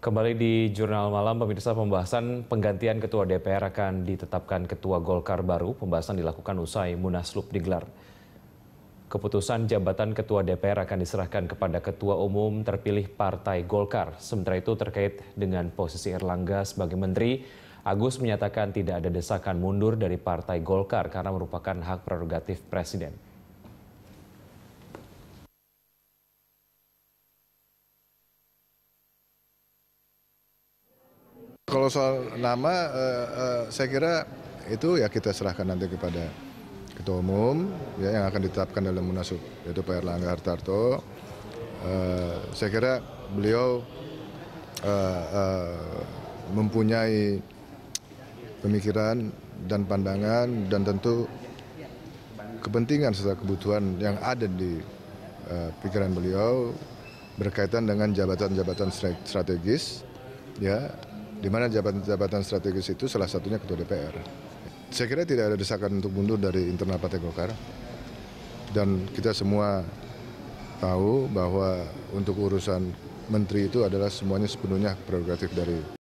Kembali di Jurnal Malam, pemirsa pembahasan penggantian Ketua DPR akan ditetapkan Ketua Golkar baru. Pembahasan dilakukan usai Munaslup digelar. Keputusan jabatan Ketua DPR akan diserahkan kepada Ketua Umum terpilih Partai Golkar. Sementara itu terkait dengan posisi Erlangga sebagai Menteri, Agus menyatakan tidak ada desakan mundur dari Partai Golkar karena merupakan hak prerogatif Presiden. Kalau soal nama, uh, uh, saya kira itu ya kita serahkan nanti kepada Ketua Umum ya, yang akan ditetapkan dalam munasub, yaitu Pak Erlangga Hartarto. Uh, saya kira beliau uh, uh, mempunyai pemikiran dan pandangan dan tentu kepentingan serta kebutuhan yang ada di uh, pikiran beliau berkaitan dengan jabatan-jabatan strategis ya di mana jabatan-jabatan strategis itu salah satunya Ketua DPR. Saya kira tidak ada desakan untuk mundur dari internal Partai Golkar, dan kita semua tahu bahwa untuk urusan menteri itu adalah semuanya sepenuhnya prerogatif dari